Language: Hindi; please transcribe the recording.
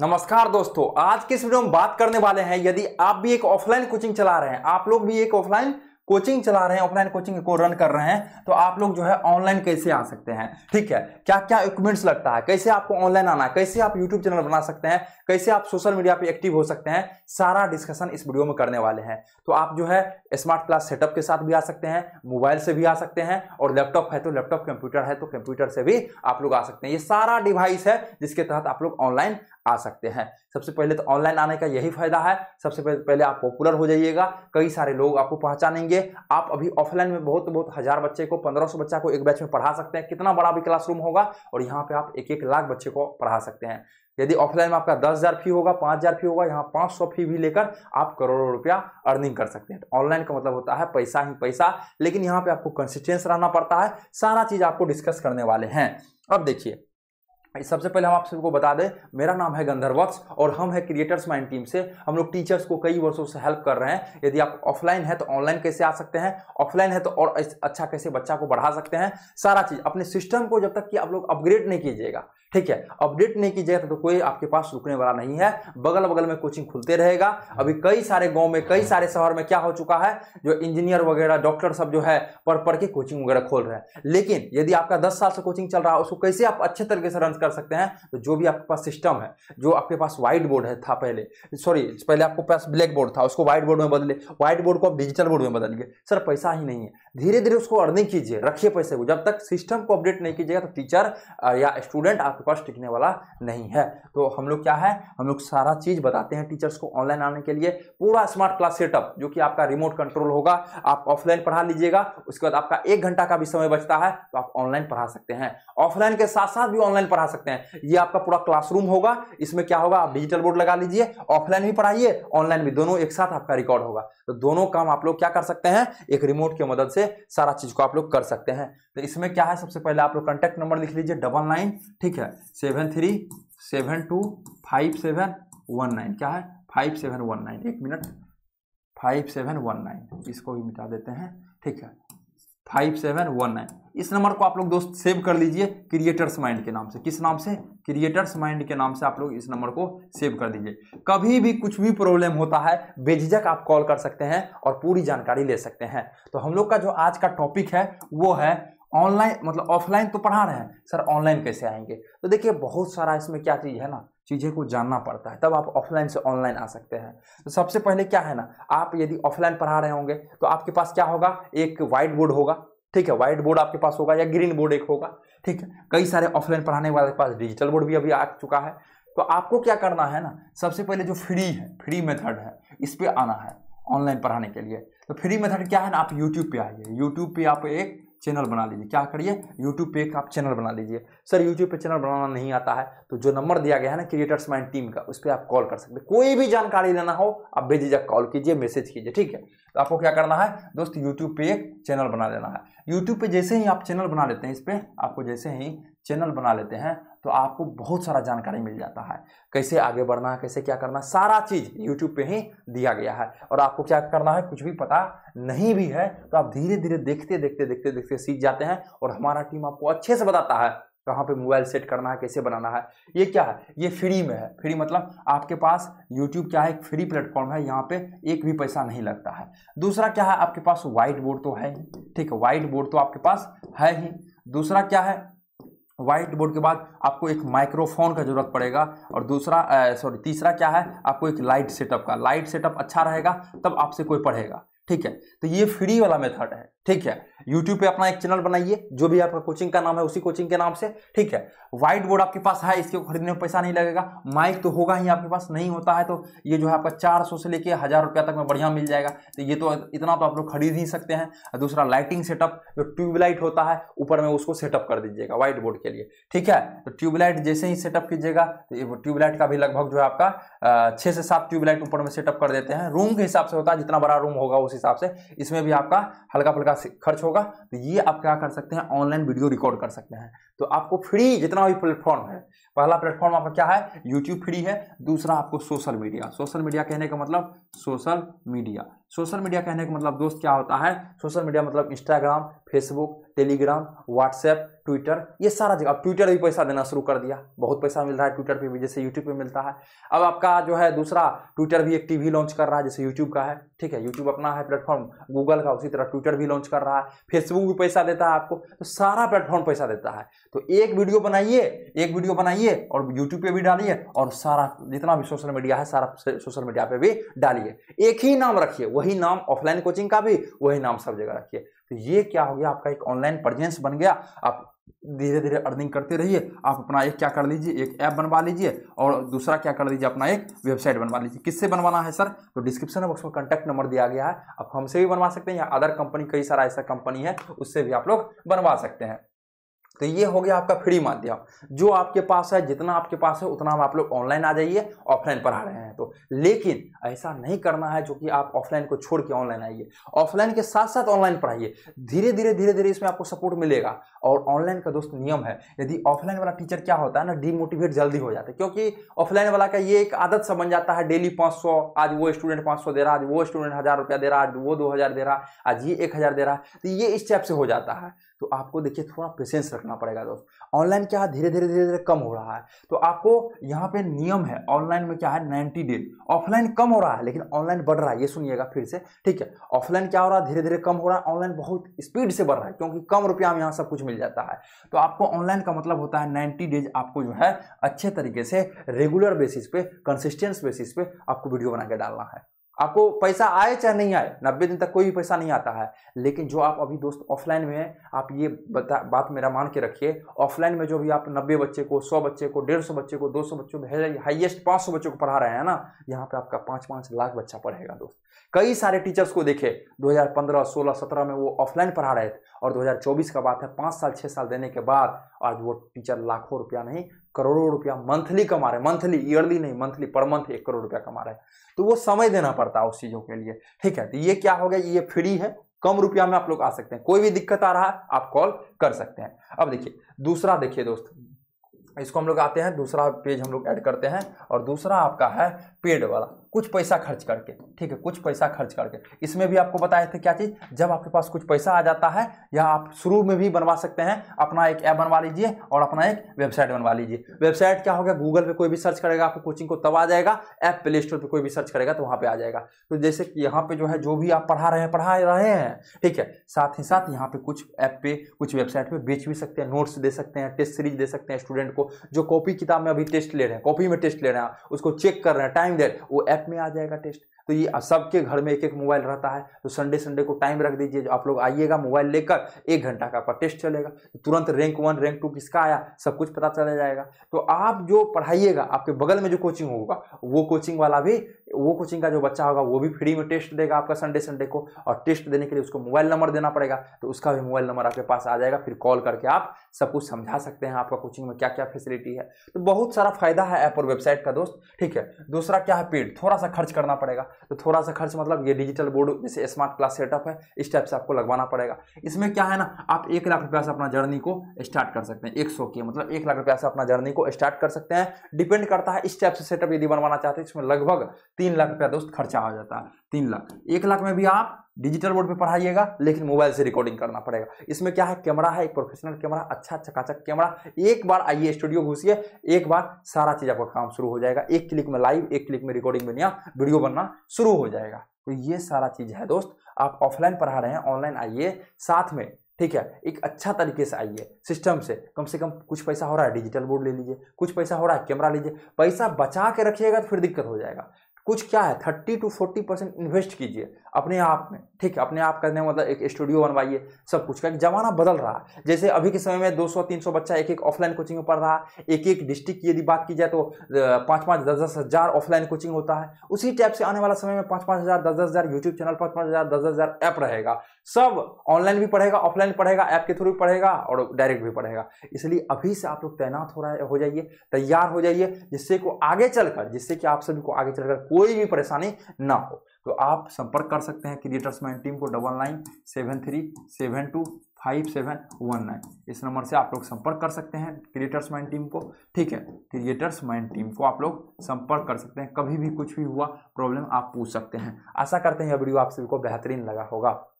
नमस्कार दोस्तों आज के इस वीडियो में बात करने वाले हैं यदि आप भी एक ऑफलाइन कोचिंग चला रहे हैं आप लोग भी एक ऑफलाइन कोचिंग चला रहे हैं ऑफलाइन कोचिंग को रन कर रहे हैं तो आप लोग जो है ऑनलाइन कैसे आ सकते हैं ठीक है क्या क्या इक्विपमेंट्स लगता है कैसे आपको ऑनलाइन आना है कैसे आप यूट्यूब चैनल बना सकते हैं कैसे आप सोशल मीडिया पर एक्टिव हो सकते हैं सारा डिस्कशन इस वीडियो में करने वाले हैं तो आप जो है स्मार्ट क्लास सेटअप के साथ भी आ सकते हैं मोबाइल से भी आ सकते हैं और लैपटॉप है तो लैपटॉप कंप्यूटर है तो कंप्यूटर से भी आप लोग आ सकते हैं ये सारा डिवाइस है जिसके तहत आप लोग ऑनलाइन आ सकते हैं सबसे पहले तो ऑनलाइन आने का यही फायदा है सबसे पहले आप पॉपुलर हो जाइएगा कई सारे लोग आपको पहचानेंगे आप अभी ऑफलाइन में बहुत बहुत हज़ार बच्चे को पंद्रह सौ बच्चा को एक बैच में पढ़ा सकते हैं कितना बड़ा भी क्लासरूम होगा और यहाँ पे आप एक एक लाख बच्चे को पढ़ा सकते हैं यदि ऑफलाइन में आपका दस हज़ार फी होगा पाँच हज़ार फी होगा यहाँ पाँच सौ फी भी लेकर आप करोड़ों रुपया अर्निंग कर सकते हैं ऑनलाइन का मतलब होता है पैसा ही पैसा लेकिन यहाँ पे आपको कंसिस्टेंस रहना पड़ता है सारा चीज़ आपको डिस्कस करने वाले हैं अब देखिए सबसे पहले हम आप सबको बता दें मेरा नाम है गंधर्वक्स और हम है क्रिएटर्स माइंड टीम से हम लोग टीचर्स को कई वर्षों से हेल्प कर रहे हैं यदि आप ऑफलाइन है तो ऑनलाइन कैसे आ सकते हैं ऑफलाइन है तो और अच्छा कैसे बच्चा को बढ़ा सकते हैं सारा चीज़ अपने सिस्टम को जब तक कि आप लोग अपग्रेड नहीं कीजिएगा ठीक है अपडेट नहीं की जाए तो कोई आपके पास रुकने वाला नहीं है बगल बगल में कोचिंग खुलते रहेगा अभी कई सारे गांव में कई सारे शहर में क्या हो चुका है जो इंजीनियर वगैरह डॉक्टर सब जो है पढ़ पढ़ के कोचिंग वगैरह खोल रहे हैं लेकिन यदि आपका दस साल से कोचिंग चल रहा है उसको कैसे आप अच्छे तरीके से रन कर सकते हैं तो जो भी आपके पास सिस्टम है जो आपके पास व्हाइट बोर्ड है था पहले सॉरी पहले आपके पास ब्लैक बोर्ड था उसको व्हाइट बोर्ड में बदले व्हाइट बोर्ड को आप डिजिटल बोर्ड में बदलिए सर पैसा ही नहीं है धीरे धीरे उसको अर्निंग कीजिए रखिए पैसे को जब तक सिस्टम को अपडेट नहीं कीजिएगा तो टीचर या स्टूडेंट आप आपके पास टिकने वाला नहीं है तो हम लोग क्या है हम लोग सारा चीज़ बताते हैं टीचर्स को ऑनलाइन आने के लिए पूरा स्मार्ट क्लास सेटअप जो कि आपका रिमोट कंट्रोल होगा आप ऑफलाइन पढ़ा लीजिएगा उसके बाद आपका एक घंटा का भी समय बचता है तो आप ऑनलाइन पढ़ा सकते हैं ऑफलाइन के साथ साथ भी ऑनलाइन पढ़ा सकते हैं ये आपका पूरा क्लासरूम होगा इसमें क्या होगा आप डिजिटल बोर्ड लगा लीजिए ऑफलाइन भी पढ़ाइए ऑनलाइन भी दोनों एक साथ आपका रिकॉर्ड होगा तो दोनों काम आप लोग क्या कर सकते हैं एक रिमोट की मदद से सारा चीज़ को आप लोग कर सकते हैं तो इसमें क्या है सबसे पहले आप लोग कॉन्टैक्ट नंबर लिख लीजिए डबल नाइन ठीक है seven three seven two five seven one nine क्या है फाइव सेवन वन नाइन एक minute five seven one nine इसको भी मिटा देते हैं ठीक है फाइव सेवन वन नाइन इस नंबर को आप लोग दोस्त सेव कर लीजिए क्रिएटर्स माइंड के नाम से किस नाम से क्रिएटर्स माइंड के नाम से आप लोग इस नंबर को सेव कर दीजिए कभी भी कुछ भी प्रॉब्लम होता है बेझिझक आप कॉल कर सकते हैं और पूरी जानकारी ले सकते हैं तो हम लोग का जो आज का टॉपिक है वो है ऑनलाइन मतलब ऑफलाइन तो पढ़ा रहे हैं सर ऑनलाइन कैसे आएंगे तो देखिए बहुत सारा इसमें क्या चीज़ है ना चीज़ें को जानना पड़ता है तब आप ऑफलाइन से ऑनलाइन आ सकते हैं तो सबसे पहले क्या है ना आप यदि ऑफलाइन पढ़ा रहे होंगे तो आपके पास क्या होगा एक वाइट बोर्ड होगा ठीक है व्हाइट बोर्ड आपके पास होगा या ग्रीन बोर्ड एक होगा ठीक है कई सारे ऑफलाइन पढ़ाने वाले के पास डिजिटल बोर्ड भी अभी आ चुका है तो आपको क्या करना है ना सबसे पहले जो फ्री है फ्री मेथड है इस पर आना है ऑनलाइन पढ़ाने के लिए तो फ्री मेथड क्या है ना आप यूट्यूब पे आइए यूट्यूब पे आप एक चैनल बना लीजिए क्या करिए यूट्यूब पे एक आप चैनल बना लीजिए सर यूट्यूब पे चैनल बनाना नहीं आता है तो जो नंबर दिया गया है ना क्रिएटर्स माइंड टीम का उस पर आप कॉल कर सकते कोई भी जानकारी लेना हो आप बेझिझक कॉल कीजिए मैसेज कीजिए ठीक है तो आपको क्या करना है दोस्त यूट्यूब पे एक चैनल बना लेना है यूट्यूब पे जैसे ही आप चैनल बना लेते हैं इस पर आपको जैसे ही चैनल बना लेते हैं तो आपको बहुत सारा जानकारी मिल जाता है कैसे आगे बढ़ना है कैसे क्या करना है सारा चीज़ यूट्यूब पे ही दिया गया है और आपको क्या करना है कुछ भी पता नहीं भी है तो आप धीरे धीरे देखते देखते देखते देखते सीख जाते हैं और हमारा टीम आपको अच्छे से बताता है कहाँ पे मोबाइल सेट करना है कैसे बनाना है ये क्या है ये फ्री में है फ्री मतलब आपके पास यूट्यूब क्या है एक फ्री प्लेटफॉर्म है यहाँ पे एक भी पैसा नहीं लगता है दूसरा क्या है आपके पास वाइट बोर्ड तो है ही ठीक है वाइट बोर्ड तो आपके पास है ही दूसरा क्या है व्हाइट बोर्ड के बाद आपको एक माइक्रोफोन का जरूरत पड़ेगा और दूसरा सॉरी तीसरा क्या है आपको एक लाइट सेटअप का लाइट सेटअप अच्छा रहेगा तब आपसे कोई पढ़ेगा ठीक है तो ये फ्री वाला मेथड है ठीक है यूट्यूब पे अपना एक चैनल बनाइए जो भी आपका कोचिंग का नाम है उसी कोचिंग के नाम से ठीक है व्हाइट बोर्ड आपके पास है इसके खरीदने में पैसा नहीं लगेगा माइक तो होगा ही आपके पास नहीं होता है तो ये जो है आपका चार सौ से लेके हज़ार रुपया तक में बढ़िया मिल जाएगा तो ये तो इतना तो आप लोग खरीद ही सकते हैं दूसरा लाइटिंग सेटअप जो ट्यूबलाइट होता है ऊपर में उसको सेटअप कर दीजिएगा व्हाइट बोर्ड के लिए ठीक है तो ट्यूबलाइट जैसे ही सेटअप कीजिएगा तो ट्यूबलाइट का भी लगभग जो है आपका छः से सात ट्यूबलाइट ऊपर में सेटअप कर देते हैं रूम के हिसाब से होता है जितना बड़ा रूम होगा उस उस हिसाब से इसमें भी आपका हल्का फुल्का खर्च होगा तो ये आप क्या कर सकते हैं ऑनलाइन वीडियो रिकॉर्ड कर सकते हैं तो आपको फ्री जितना भी प्लेटफॉर्म है पहला प्लेटफॉर्म आपका क्या है यूट्यूब फ्री है दूसरा आपको सोशल मीडिया सोशल मीडिया कहने का मतलब सोशल मीडिया सोशल मीडिया कहने का मतलब दोस्त क्या होता है सोशल मीडिया मतलब Instagram Facebook Telegram WhatsApp Twitter ये सारा जगह अब ट्विटर भी पैसा देना शुरू कर दिया बहुत पैसा मिल रहा है ट्विटर पे भी जैसे यूट्यूब पे मिलता है अब आपका जो है दूसरा ट्विटर भी एक टीवी लॉन्च कर रहा है जैसे यूट्यूब का है ठीक है यूट्यूब अपना है प्लेटफॉर्म गूगल का उसी तरह ट्विटर भी लॉन्च कर रहा है फेसबुक भी पैसा देता है आपको तो सारा प्लेटफॉर्म पैसा देता है तो एक वीडियो बनाइए एक वीडियो बनाइए और यूट्यूब पर भी डालिए और सारा जितना भी सोशल मीडिया है सारा सोशल मीडिया पर भी डालिए एक ही नाम रखिए वही नाम ऑफलाइन कोचिंग का भी वही नाम सब जगह रखिए तो ये क्या हो गया आपका एक ऑनलाइन प्रेजेंस बन गया आप धीरे धीरे अर्निंग करते रहिए आप अपना एक क्या कर लीजिए एक ऐप बनवा लीजिए और दूसरा क्या कर लीजिए अपना एक वेबसाइट बनवा लीजिए किससे बनवाना है सर तो डिस्क्रिप्शन बॉक्स में कॉन्टैक्ट नंबर दिया गया है आप हमसे भी बनवा सकते हैं या अदर कंपनी कई सारा ऐसा कंपनी है उससे भी आप लोग बनवा सकते हैं तो ये हो गया आपका फ्री माध्यम जो आपके पास है जितना आपके पास है उतना आप लोग ऑनलाइन आ जाइए ऑफलाइन पढ़ा रहे हैं तो लेकिन ऐसा नहीं करना है जो कि आप ऑफलाइन को छोड़ के ऑनलाइन आइए ऑफलाइन के साथ साथ ऑनलाइन पढ़ाइए धीरे धीरे धीरे धीरे इसमें आपको सपोर्ट मिलेगा और ऑनलाइन का दोस्त नियम है यदि ऑफलाइन वाला टीचर क्या होता है ना डिमोटिवेट जल्दी हो जाता है क्योंकि ऑफलाइन वाला का ये एक आदत सा बन जाता है डेली पाँच आज वो स्टूडेंट पाँच दे रहा आज वो स्टूडेंट हज़ार रुपया दे रहा आज वो दो दे रहा आज ये एक दे रहा तो ये इस टाइप से हो जाता है तो आपको देखिए थोड़ा पेशेंस रखना पड़ेगा दोस्त ऑनलाइन क्या है धीरे धीरे धीरे धीरे कम हो रहा है तो आपको यहाँ पे नियम है ऑनलाइन में क्या है नाइन्टी डेज ऑफलाइन कम हो रहा है लेकिन ऑनलाइन बढ़ रहा है ये सुनिएगा फिर से ठीक है ऑफलाइन क्या हो रहा है धीरे धीरे कम हो रहा है ऑनलाइन बहुत स्पीड से बढ़ रहा है क्योंकि कम रुपया में यहाँ सब कुछ मिल जाता है तो आपको ऑनलाइन का मतलब होता है नाइन्टी डेज आपको जो है अच्छे तरीके से रेगुलर बेसिस पे कंसिस्टेंस बेसिस पे आपको वीडियो बना के डालना है आपको पैसा आए चाहे नहीं आए नब्बे दिन तक कोई भी पैसा नहीं आता है लेकिन जो आप अभी दोस्त ऑफलाइन में हैं आप ये बता बात मेरा मान के रखिए ऑफलाइन में जो भी आप नब्बे बच्चे को सौ बच्चे को डेढ़ सौ बच्चे को दो सौ बच्चों को हाइएस्ट पाँच सौ बच्चों को पढ़ा रहे हैं ना यहाँ पे आपका पाँच पाँच लाख बच्चा पढ़ेगा दोस्त कई सारे टीचर्स को देखे पंद्रह सोलह सत्रह में वो ऑफलाइन पढ़ा रहे थे और चौबीस का बात है पाँच साल छः साल देने के बाद आज वो टीचर लाखों रुपया नहीं करोड़ों रुपया मंथली कमा रहे हैं मंथली ईयरली नहीं मंथली पर मंथ एक करोड़ रुपया कमा रहे हैं तो वो समय देना पड़ता है उस चीज़ों के लिए ठीक है तो ये क्या हो गया ये फ्री है कम रुपया में आप लोग आ सकते हैं कोई भी दिक्कत आ रहा है आप कॉल कर सकते हैं अब देखिए दूसरा देखिए दोस्त इसको हम लोग आते हैं दूसरा पेज हम लोग ऐड करते हैं और दूसरा आपका है पेड वाला कुछ पैसा खर्च करके ठीक है कुछ पैसा खर्च करके इसमें भी आपको बताए थे क्या चीज़ जब आपके पास कुछ पैसा आ जाता है या आप शुरू में भी बनवा सकते हैं अपना एक ऐप बनवा लीजिए और अपना एक वेबसाइट बनवा लीजिए वेबसाइट क्या होगा गूगल पे कोई भी सर्च करेगा आपको कोचिंग को तब आ जाएगा ऐप प्ले स्टोर पर कोई भी सर्च करेगा तो वहाँ पर आ जाएगा तो जैसे कि यहाँ पर जो है जो भी आप पढ़ा रहे हैं पढ़ा रहे हैं ठीक है साथ ही साथ यहाँ पर कुछ ऐप पे कुछ वेबसाइट पर बेच भी सकते हैं नोट्स दे सकते हैं टेस्ट सीरीज दे सकते हैं स्टूडेंट को जो कॉपी किताब में अभी टेस्ट ले रहे हैं कॉपी में टेस्ट ले रहे हैं उसको चेक कर रहे हैं टाइम दे वो ऐप में आ जाएगा टेस्ट तो ये सबके घर में एक एक मोबाइल रहता है तो संडे संडे को टाइम रख दीजिए आप लोग आइएगा मोबाइल लेकर एक घंटा का आपका टेस्ट चलेगा तुरंत रैंक वन रैंक टू किसका आया सब कुछ पता चला जाएगा तो आप जो पढ़ाइएगा आपके बगल में जो कोचिंग होगा वो कोचिंग वाला भी वो कोचिंग का जो बच्चा होगा वो भी फ्री में टेस्ट देगा आपका संडे संडे को और टेस्ट देने के लिए उसको मोबाइल नंबर देना पड़ेगा तो उसका भी मोबाइल नंबर आपके पास आ जाएगा फिर कॉल करके आप सब कुछ समझा सकते हैं आपका कोचिंग में क्या क्या फैसिलिटी है तो बहुत सारा फायदा है ऐप और वेबसाइट का दोस्त ठीक है दूसरा क्या है पेड थोड़ा सा खर्च करना पड़ेगा तो थोड़ा सा खर्च मतलब ये डिजिटल बोर्ड जैसे स्मार्ट क्लास सेटअप है इस टाइप से आपको लगवाना पड़ेगा इसमें क्या है ना आप एक लाख रुपया से अपना जर्नी को स्टार्ट कर सकते हैं एक सौ के मतलब एक लाख रुपया से अपना जर्नी को स्टार्ट कर सकते हैं डिपेंड करता है इस टाइप से सेटअप यदि बनवाना चाहते हैं इसमें लगभग तीन लाख रुपया दोस्त खर्चा हो जाता है तीन लाख एक लाख में भी आप डिजिटल बोर्ड पे पढ़ाइएगा लेकिन मोबाइल से रिकॉर्डिंग करना पड़ेगा इसमें क्या है कैमरा है एक प्रोफेशनल कैमरा अच्छा चकाचक कैमरा एक बार आइए स्टूडियो घुसिए एक बार सारा चीज़ आपका काम शुरू हो जाएगा एक क्लिक में लाइव एक क्लिक में रिकॉर्डिंग में नया वीडियो बनना शुरू हो जाएगा तो ये सारा चीज़ है दोस्त आप ऑफलाइन पढ़ा रहे हैं ऑनलाइन आइए साथ में ठीक है एक अच्छा तरीके से आइए सिस्टम से कम से कम कुछ पैसा हो रहा है डिजिटल बोर्ड ले लीजिए कुछ पैसा हो रहा है कैमरा लीजिए पैसा बचा के रखिएगा तो फिर दिक्कत हो जाएगा कुछ क्या है thirty two forty percent invest कीजिए अपने आप में ठीक है अपने आप करने में मतलब एक स्टूडियो बनवाइए सब कुछ का जमाना बदल रहा है जैसे अभी के समय में 200-300 बच्चा एक एक ऑफलाइन कोचिंग में पढ़ रहा है एक एक डिस्ट्रिक्ट की यदि बात की जाए तो पाँच पाँच दस दस हज़ार ऑफलाइन कोचिंग होता है उसी टाइप से आने वाला समय में पाँच पाँच हज़ार दस दस हज़ार यूट्यूब चैनल पाँच पाँच हज़ार दस दस हज़ार ऐप रहेगा सब ऑनलाइन भी पढ़ेगा ऑफलाइन पढ़ेगा ऐप के थ्रू भी पढ़ेगा और डायरेक्ट भी पढ़ेगा इसलिए अभी से आप लोग तैनात हो रहा हो जाइए तैयार हो जाइए जिससे को आगे चलकर जिससे कि आप सभी को आगे चलकर कोई भी परेशानी ना हो तो आप संपर्क कर सकते हैं क्रिएटर्स माइन टीम को double nine seven three seven two five seven one nine इस नंबर से आप लोग संपर्क कर सकते हैं क्रिएटर्स माइंड टीम को ठीक है क्रिएटर्स माइंड टीम को आप लोग संपर्क कर सकते हैं कभी भी कुछ भी हुआ प्रॉब्लम आप पूछ सकते हैं आशा करते हैं यह वीडियो आप सभी को बेहतरीन लगा होगा